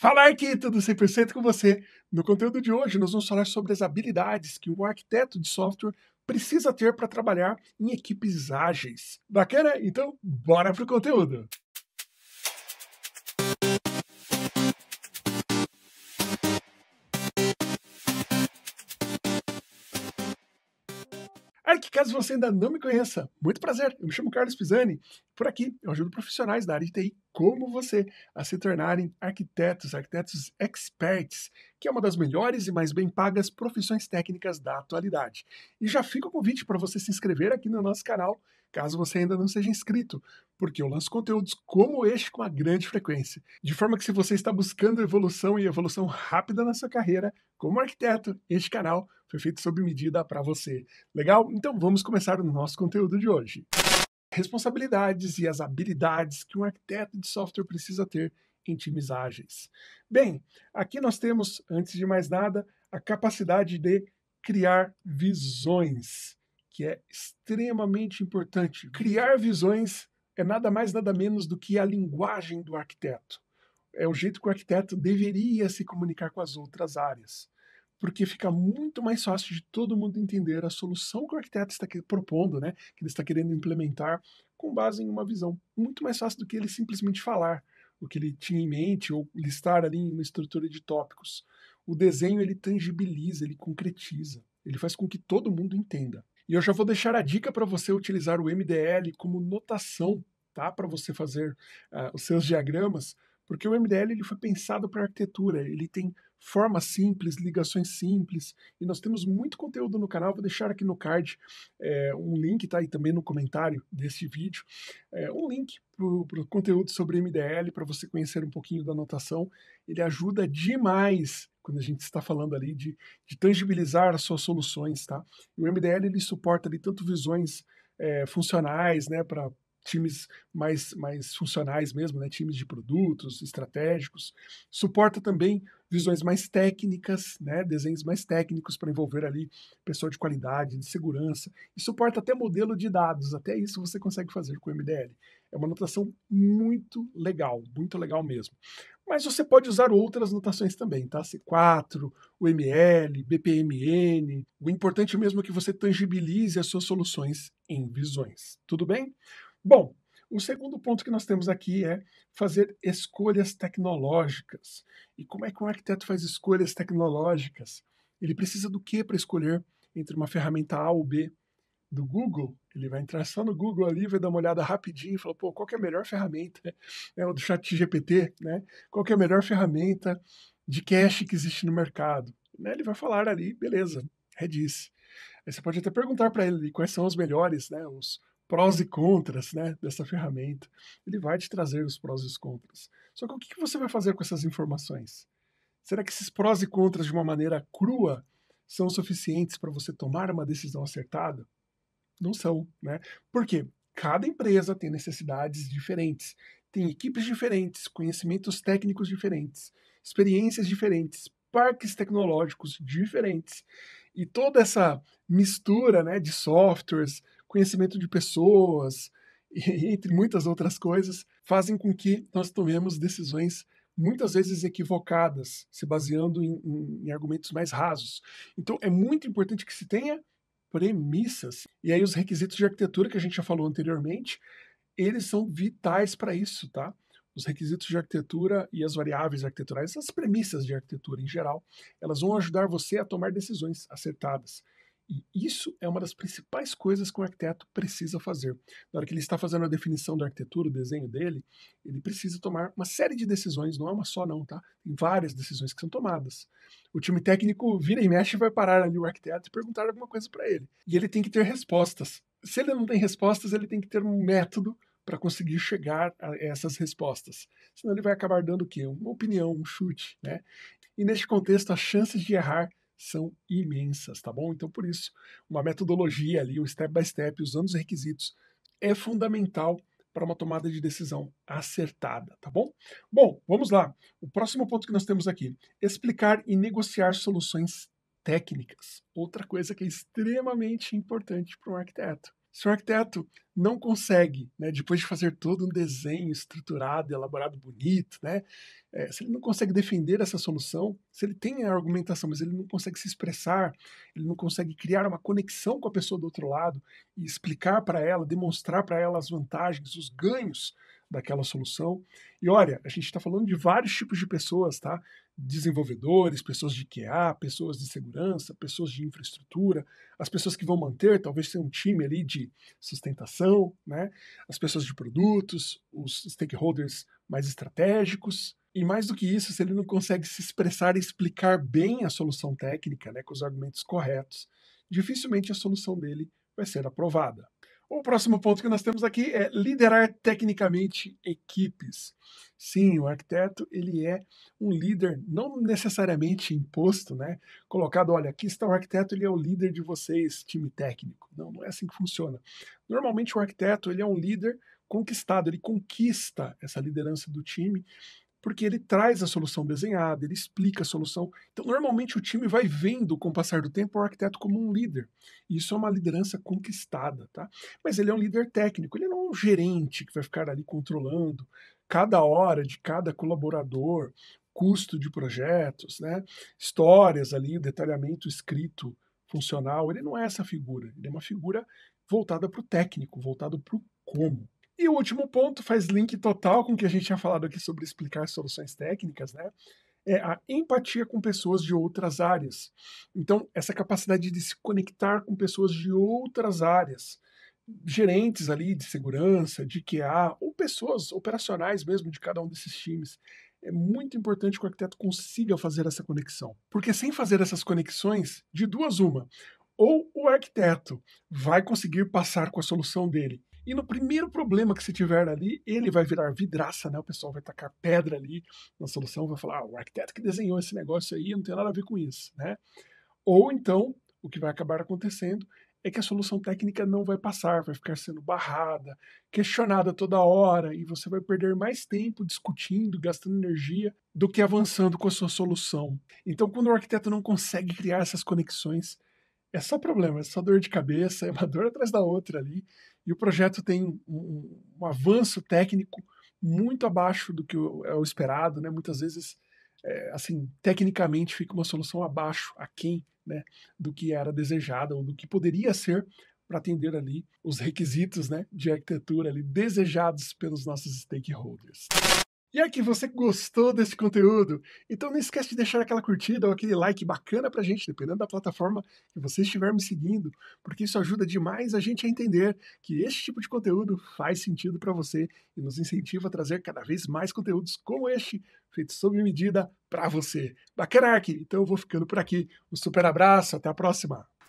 Falar que tudo 100% com você. No conteúdo de hoje, nós vamos falar sobre as habilidades que um arquiteto de software precisa ter para trabalhar em equipes ágeis. Bacana? Então, bora pro conteúdo. Olha caso você ainda não me conheça, muito prazer, eu me chamo Carlos Pisani. Por aqui eu ajudo profissionais da área de TI como você a se tornarem arquitetos, arquitetos experts, que é uma das melhores e mais bem pagas profissões técnicas da atualidade. E já fica o convite para você se inscrever aqui no nosso canal caso você ainda não seja inscrito, porque eu lanço conteúdos como este com uma grande frequência. De forma que, se você está buscando evolução e evolução rápida na sua carreira como arquiteto, este canal foi feito sob medida para você. Legal? Então vamos começar o nosso conteúdo de hoje. Responsabilidades e as habilidades que um arquiteto de software precisa ter em times ágeis. Bem, aqui nós temos, antes de mais nada, a capacidade de criar visões que é extremamente importante. Uhum. Criar visões é nada mais, nada menos do que a linguagem do arquiteto. É o jeito que o arquiteto deveria se comunicar com as outras áreas. Porque fica muito mais fácil de todo mundo entender a solução que o arquiteto está propondo, né? que ele está querendo implementar, com base em uma visão. Muito mais fácil do que ele simplesmente falar o que ele tinha em mente ou listar ali em uma estrutura de tópicos. O desenho ele tangibiliza, ele concretiza, ele faz com que todo mundo entenda. E eu já vou deixar a dica para você utilizar o MDL como notação, tá? Para você fazer uh, os seus diagramas, porque o MDL ele foi pensado para arquitetura, ele tem formas simples, ligações simples, e nós temos muito conteúdo no canal. Vou deixar aqui no card é, um link, tá aí também no comentário deste vídeo, é, um link para o conteúdo sobre MDL, para você conhecer um pouquinho da notação. Ele ajuda demais quando a gente está falando ali de, de tangibilizar as suas soluções, tá? E o MDL ele suporta ali tanto visões é, funcionais, né, para times mais, mais funcionais mesmo, né, times de produtos estratégicos. Suporta também visões mais técnicas, né, desenhos mais técnicos para envolver ali pessoa de qualidade, de segurança, e suporta até modelo de dados, até isso você consegue fazer com o MDL. É uma notação muito legal, muito legal mesmo. Mas você pode usar outras notações também, tá? C4, UML, BPMN. O importante mesmo é que você tangibilize as suas soluções em visões. Tudo bem? Bom, o segundo ponto que nós temos aqui é fazer escolhas tecnológicas. E como é que um arquiteto faz escolhas tecnológicas? Ele precisa do que para escolher entre uma ferramenta A ou B do Google? Ele vai entrar só no Google ali, vai dar uma olhada rapidinho e fala: pô, qual é a melhor ferramenta? É o do chat GPT, né? Qual é a melhor ferramenta de cache que existe no mercado? Né? Ele vai falar ali, beleza, é disso. Aí você pode até perguntar para ele quais são os melhores, né? Os, prós e contras né, dessa ferramenta. Ele vai te trazer os prós e os contras. Só que o que você vai fazer com essas informações? Será que esses prós e contras, de uma maneira crua, são suficientes para você tomar uma decisão acertada? Não são, né? Porque Cada empresa tem necessidades diferentes, tem equipes diferentes, conhecimentos técnicos diferentes, experiências diferentes, parques tecnológicos diferentes. E toda essa mistura né, de softwares, conhecimento de pessoas, e, entre muitas outras coisas, fazem com que nós tomemos decisões muitas vezes equivocadas, se baseando em, em, em argumentos mais rasos. Então, é muito importante que se tenha premissas. E aí, os requisitos de arquitetura, que a gente já falou anteriormente, eles são vitais para isso, tá? os requisitos de arquitetura e as variáveis arquiteturais, as premissas de arquitetura em geral, elas vão ajudar você a tomar decisões acertadas. E isso é uma das principais coisas que um arquiteto precisa fazer. Na hora que ele está fazendo a definição da arquitetura, o desenho dele, ele precisa tomar uma série de decisões, não é uma só não, tá? Tem várias decisões que são tomadas. O time técnico vira e mexe vai parar ali o arquiteto e perguntar alguma coisa para ele. E ele tem que ter respostas. Se ele não tem respostas, ele tem que ter um método para conseguir chegar a essas respostas. Senão ele vai acabar dando o quê? Uma opinião, um chute, né? E neste contexto, as chances de errar são imensas, tá bom? Então, por isso, uma metodologia ali, um step by step, usando os requisitos, é fundamental para uma tomada de decisão acertada, tá bom? Bom, vamos lá. O próximo ponto que nós temos aqui: explicar e negociar soluções técnicas. Outra coisa que é extremamente importante para um arquiteto. Se o arquiteto não consegue, né, depois de fazer todo um desenho estruturado, elaborado, bonito, né, é, se ele não consegue defender essa solução, se ele tem a argumentação, mas ele não consegue se expressar, ele não consegue criar uma conexão com a pessoa do outro lado e explicar para ela, demonstrar para ela as vantagens, os ganhos daquela solução. E olha, a gente está falando de vários tipos de pessoas, tá? Desenvolvedores, pessoas de QA, pessoas de segurança, pessoas de infraestrutura, as pessoas que vão manter, talvez tenha um time ali de sustentação, né? As pessoas de produtos, os stakeholders mais estratégicos, e mais do que isso, se ele não consegue se expressar e explicar bem a solução técnica, né, com os argumentos corretos, dificilmente a solução dele vai ser aprovada. O próximo ponto que nós temos aqui é liderar tecnicamente equipes. Sim, o arquiteto ele é um líder não necessariamente imposto, né? Colocado, olha, aqui está o arquiteto, ele é o líder de vocês, time técnico. Não, não é assim que funciona. Normalmente o arquiteto ele é um líder conquistado, ele conquista essa liderança do time porque ele traz a solução desenhada, ele explica a solução. Então, normalmente o time vai vendo com o passar do tempo o arquiteto como um líder. E isso é uma liderança conquistada, tá? Mas ele é um líder técnico, ele não é um gerente que vai ficar ali controlando cada hora de cada colaborador, custo de projetos, né? Histórias ali, detalhamento escrito funcional. Ele não é essa figura, ele é uma figura voltada para o técnico, voltado para o como. E o último ponto faz link total com o que a gente tinha falado aqui sobre explicar soluções técnicas, né? É a empatia com pessoas de outras áreas. Então, essa capacidade de se conectar com pessoas de outras áreas, gerentes ali de segurança, de QA, ou pessoas operacionais mesmo de cada um desses times. É muito importante que o arquiteto consiga fazer essa conexão. Porque sem fazer essas conexões, de duas, uma, ou o arquiteto vai conseguir passar com a solução dele e no primeiro problema que se tiver ali, ele vai virar vidraça, né? O pessoal vai tacar pedra ali na solução, vai falar, ah, o arquiteto que desenhou esse negócio aí não tem nada a ver com isso, né? Ou então, o que vai acabar acontecendo é que a solução técnica não vai passar, vai ficar sendo barrada, questionada toda hora, e você vai perder mais tempo discutindo, gastando energia, do que avançando com a sua solução. Então, quando o arquiteto não consegue criar essas conexões, é só problema, é só dor de cabeça, é uma dor atrás da outra ali, e o projeto tem um, um avanço técnico muito abaixo do que é o esperado, né? Muitas vezes, é, assim, tecnicamente fica uma solução abaixo, aquém, né, do que era desejada ou do que poderia ser para atender ali os requisitos, né, de arquitetura ali desejados pelos nossos stakeholders. E é que você gostou desse conteúdo, então não esquece de deixar aquela curtida ou aquele like bacana pra gente, dependendo da plataforma que você estiver me seguindo, porque isso ajuda demais a gente a entender que esse tipo de conteúdo faz sentido para você e nos incentiva a trazer cada vez mais conteúdos como este, feitos sob medida para você. Bacana, Ark? Então eu vou ficando por aqui. Um super abraço, até a próxima!